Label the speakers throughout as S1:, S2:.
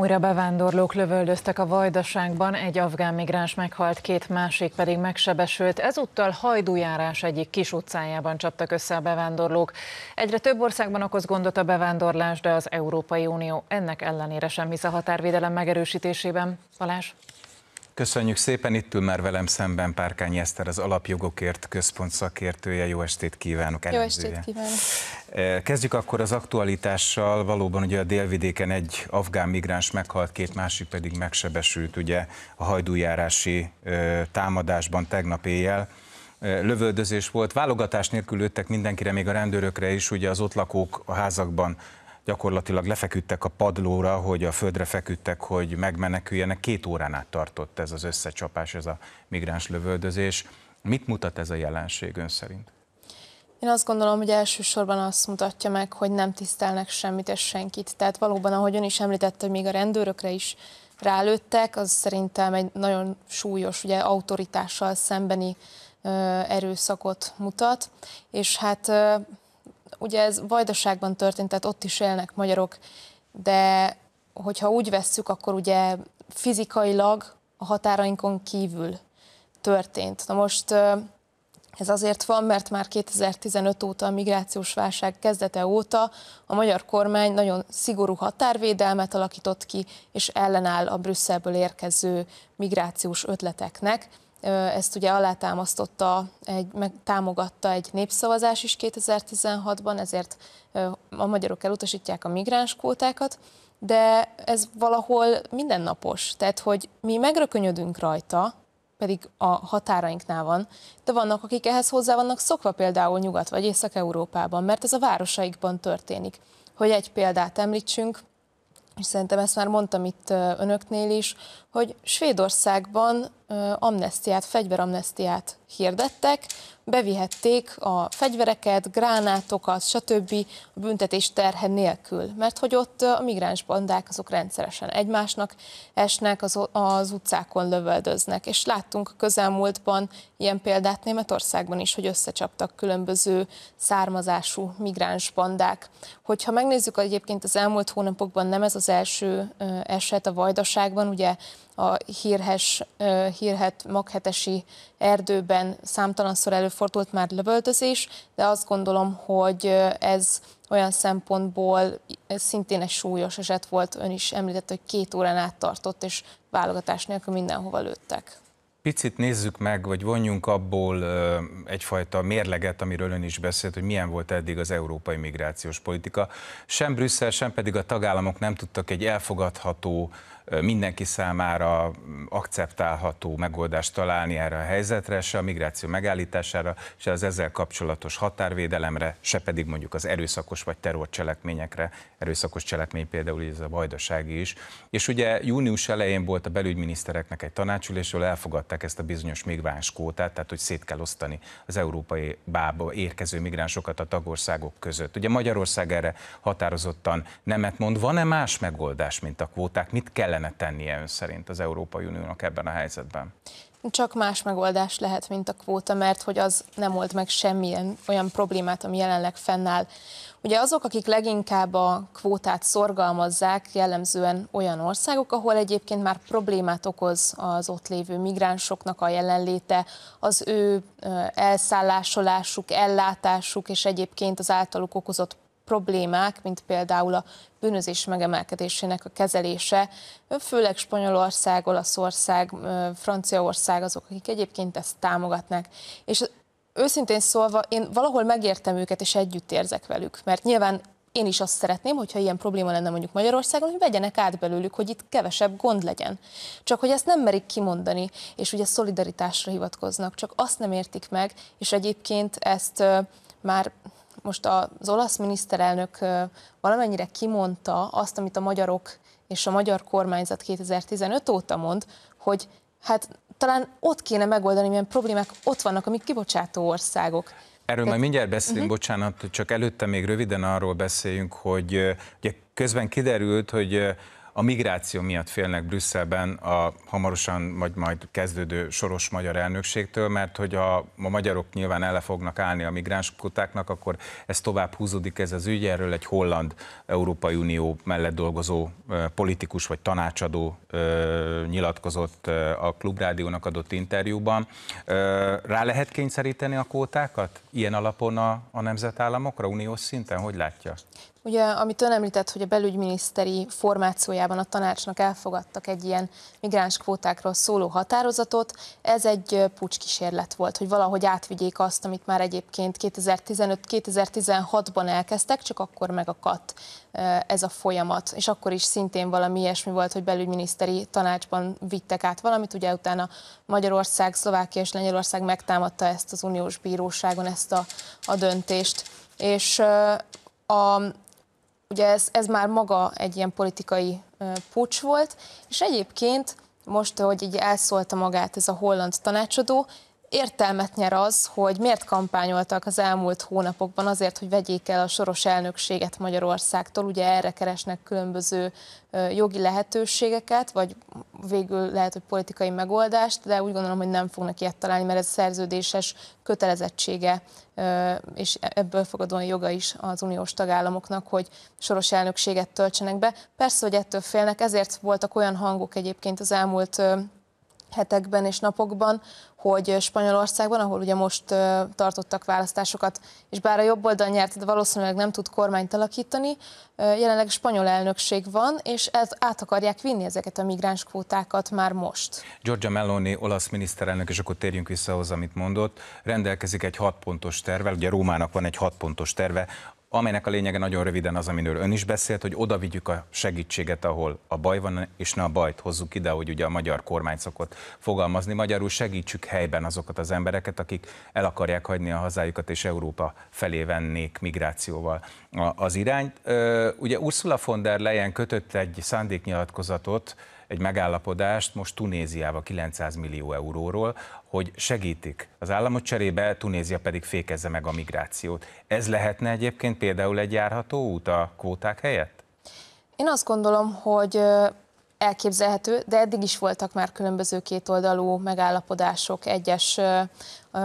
S1: Újra bevándorlók lövöldöztek a Vajdaságban, egy afgán migráns meghalt, két másik pedig megsebesült. Ezúttal hajdújárás egyik kis utcájában csaptak össze a bevándorlók. Egyre több országban okoz gondot a bevándorlás, de az Európai Unió ennek ellenére sem hisz a határvédelem megerősítésében. Balázs?
S2: Köszönjük szépen, itt ül már velem szemben Párkány Eszter, az Alapjogokért Központ szakértője. Jó estét kívánok! Jó estét kívánok! E, kezdjük akkor az aktualitással. Valóban ugye a délvidéken egy afgán migráns meghalt, két másik pedig megsebesült ugye a hajdújárási e, támadásban tegnap éjjel e, lövöldözés volt, válogatás nélkül lőttek mindenkire, még a rendőrökre is, ugye az ott lakók a házakban gyakorlatilag lefeküdtek a padlóra, hogy a földre feküdtek, hogy megmeneküljenek. Két órán át tartott ez az összecsapás, ez a migráns lövöldözés. Mit mutat ez a jelenség ön szerint?
S1: Én azt gondolom, hogy elsősorban azt mutatja meg, hogy nem tisztelnek semmit és senkit. Tehát valóban, ahogy ön is említette, hogy még a rendőrökre is rálőttek, az szerintem egy nagyon súlyos, ugye autoritással szembeni ö, erőszakot mutat, és hát ö, ugye ez Vajdaságban történt, tehát ott is élnek magyarok, de hogyha úgy vesszük, akkor ugye fizikailag a határainkon kívül történt. Na most ez azért van, mert már 2015 óta, a migrációs válság kezdete óta a magyar kormány nagyon szigorú határvédelmet alakított ki, és ellenáll a Brüsszelből érkező migrációs ötleteknek. Ezt ugye alátámasztotta, egy, meg támogatta egy népszavazás is 2016-ban, ezért a magyarok elutasítják a migráns kvótákat, de ez valahol mindennapos. Tehát, hogy mi megrökönyödünk rajta, pedig a határainknál van, de vannak, akik ehhez hozzá vannak szokva például Nyugat vagy Észak-Európában, mert ez a városaikban történik. Hogy egy példát említsünk, és szerintem ezt már mondtam itt önöknél is, hogy Svédországban amnestiát, fegyveramnestiát hirdettek, bevihették a fegyvereket, gránátokat, stb. a büntetés terhe nélkül, mert hogy ott a migráns bandák azok rendszeresen egymásnak esnek, az, az utcákon lövöldöznek, és láttunk közelmúltban ilyen példát Németországban is, hogy összecsaptak különböző származású migráns bandák. Hogyha megnézzük egyébként az elmúlt hónapokban nem ez az első eset a Vajdaságban, ugye a hírhes, hírhet maghetesi erdőben számtalanszor előfordult már lövöldözés, de azt gondolom, hogy ez olyan szempontból szintén egy súlyos eset volt, ön is említett, hogy két órán át tartott, és válogatás nélkül mindenhova lőttek.
S2: Picit nézzük meg, vagy vonjunk abból egyfajta mérleget, amiről ön is beszélt, hogy milyen volt eddig az európai migrációs politika. Sem Brüsszel, sem pedig a tagállamok nem tudtak egy elfogadható mindenki számára mm, akceptálható megoldást találni erre a helyzetre, se a migráció megállítására, se az ezzel kapcsolatos határvédelemre, se pedig mondjuk az erőszakos vagy terrorcselekményekre, erőszakos cselekmény például ez a vajdasági is. És ugye június elején volt a belügyminisztereknek egy tanácsülés, ahol elfogadták ezt a bizonyos migráns kótát, tehát hogy szét kell osztani az európai bába érkező migránsokat a tagországok között. Ugye Magyarország erre határozottan nemet mond. Van-e más megoldás, mint a kvóták? Mit kell kellene tennie ön szerint az Európai Uniónak ebben a helyzetben?
S1: Csak más megoldás lehet, mint a kvóta, mert hogy az nem old meg semmilyen olyan problémát, ami jelenleg fennáll. Ugye azok, akik leginkább a kvótát szorgalmazzák, jellemzően olyan országok, ahol egyébként már problémát okoz az ott lévő migránsoknak a jelenléte, az ő elszállásolásuk, ellátásuk és egyébként az általuk okozott problémák, mint például a bűnözés megemelkedésének a kezelése, főleg Spanyolország, Olaszország, Franciaország, azok, akik egyébként ezt támogatnak. És őszintén szólva, én valahol megértem őket, és együtt érzek velük, mert nyilván én is azt szeretném, hogyha ilyen probléma lenne mondjuk Magyarországon, hogy vegyenek át belőlük, hogy itt kevesebb gond legyen. Csak hogy ezt nem merik kimondani, és ugye szolidaritásra hivatkoznak, csak azt nem értik meg, és egyébként ezt már most az olasz miniszterelnök valamennyire kimondta azt, amit a magyarok és a magyar kormányzat 2015 óta mond, hogy hát talán ott kéne megoldani, milyen problémák ott vannak, amik kibocsátó országok. Erről Te... majd mindjárt beszélünk, uh-huh.
S2: bocsánat, csak előtte még röviden arról beszéljünk, hogy ugye közben kiderült, hogy a migráció miatt félnek Brüsszelben a hamarosan majd, majd kezdődő soros magyar elnökségtől, mert hogy a, a magyarok nyilván ele fognak állni a migráns kutáknak, akkor ez tovább húzódik ez az ügy, erről egy holland Európai Unió mellett dolgozó politikus vagy tanácsadó nyilatkozott a Klubrádiónak adott interjúban. Rá lehet kényszeríteni a kótákat ilyen alapon a, a nemzetállamokra, uniós szinten? Hogy látja?
S1: Ugye, amit ön említett, hogy a belügyminiszteri formációjában a tanácsnak elfogadtak egy ilyen migráns kvótákról szóló határozatot, ez egy pucskísérlet volt, hogy valahogy átvigyék azt, amit már egyébként 2015-2016-ban elkezdtek, csak akkor megakadt ez a folyamat, és akkor is szintén valami ilyesmi volt, hogy belügyminiszteri tanácsban vittek át valamit, ugye utána Magyarország, Szlovákia és Lengyelország megtámadta ezt az uniós bíróságon, ezt a, a döntést. És a, Ugye ez, ez már maga egy ilyen politikai pucs volt, és egyébként most, hogy így elszólta magát ez a holland tanácsadó, értelmet nyer az, hogy miért kampányoltak az elmúlt hónapokban azért, hogy vegyék el a soros elnökséget Magyarországtól, ugye erre keresnek különböző jogi lehetőségeket, vagy végül lehet, hogy politikai megoldást, de úgy gondolom, hogy nem fognak ilyet találni, mert ez a szerződéses kötelezettsége, és e- ebből fogadóan joga is az uniós tagállamoknak, hogy soros elnökséget töltsenek be. Persze, hogy ettől félnek, ezért voltak olyan hangok egyébként az elmúlt hetekben és napokban, hogy Spanyolországban, ahol ugye most tartottak választásokat, és bár a jobb oldal nyert, de valószínűleg nem tud kormányt alakítani, jelenleg spanyol elnökség van, és át akarják vinni ezeket a migráns kvótákat már most.
S2: Giorgia Meloni, olasz miniszterelnök, és akkor térjünk vissza ahhoz, amit mondott, rendelkezik egy hat pontos tervel, ugye Rómának van egy hat pontos terve, amelynek a lényege nagyon röviden az, amiről ön is beszélt, hogy oda vigyük a segítséget, ahol a baj van, és ne a bajt hozzuk ide, hogy ugye a magyar kormány szokott fogalmazni. Magyarul segítsük helyben azokat az embereket, akik el akarják hagyni a hazájukat, és Európa felé vennék migrációval az irányt. Ugye Ursula von der Leyen kötött egy szándéknyilatkozatot, egy megállapodást most Tunéziával 900 millió euróról, hogy segítik az államot cserébe, Tunézia pedig fékezze meg a migrációt. Ez lehetne egyébként például egy járható út a kvóták helyett?
S1: Én azt gondolom, hogy elképzelhető, de eddig is voltak már különböző kétoldalú megállapodások egyes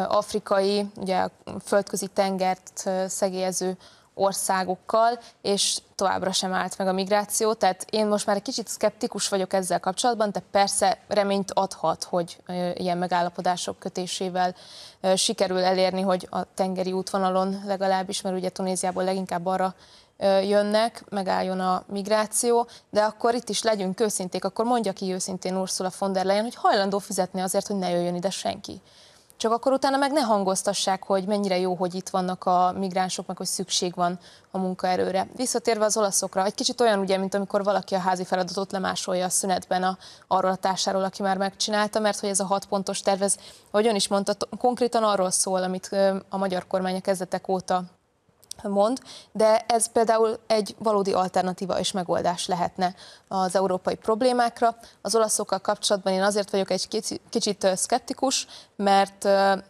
S1: afrikai, ugye földközi tengert szegélyező Országokkal és továbbra sem állt meg a migráció, tehát én most már egy kicsit szkeptikus vagyok ezzel kapcsolatban, de persze reményt adhat, hogy ilyen megállapodások kötésével sikerül elérni, hogy a tengeri útvonalon legalábbis, mert ugye Tunéziából leginkább arra jönnek, megálljon a migráció, de akkor itt is legyünk őszinték, akkor mondja ki őszintén Ursula von der Leyen, hogy hajlandó fizetni azért, hogy ne jöjjön ide senki. Csak akkor utána meg ne hangoztassák, hogy mennyire jó, hogy itt vannak a migránsok, meg hogy szükség van a munkaerőre. Visszatérve az olaszokra, egy kicsit olyan ugye, mint amikor valaki a házi feladatot lemásolja a szünetben a, arról a társáról, aki már megcsinálta, mert hogy ez a hat pontos tervez, ahogy ön is mondta, konkrétan arról szól, amit a magyar kormány a kezdetek óta mond, de ez például egy valódi alternatíva és megoldás lehetne az európai problémákra. Az olaszokkal kapcsolatban én azért vagyok egy kicsit szkeptikus, mert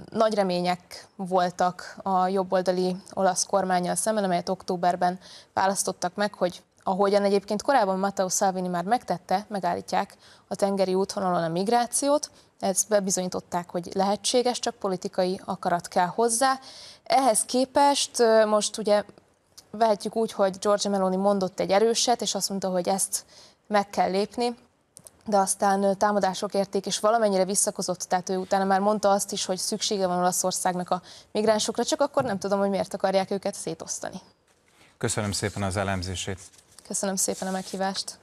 S1: nagy remények voltak a jobboldali olasz kormányjal szemben, amelyet októberben választottak meg, hogy ahogyan egyébként korábban Matteo Salvini már megtette, megállítják a tengeri útvonalon a migrációt, ezt bebizonyították, hogy lehetséges, csak politikai akarat kell hozzá. Ehhez képest most ugye vehetjük úgy, hogy George Meloni mondott egy erőset, és azt mondta, hogy ezt meg kell lépni, de aztán támadások érték, és valamennyire visszakozott, tehát ő utána már mondta azt is, hogy szüksége van Olaszországnak a migránsokra, csak akkor nem tudom, hogy miért akarják őket szétosztani.
S2: Köszönöm szépen az elemzését.
S1: Köszönöm szépen a meghívást.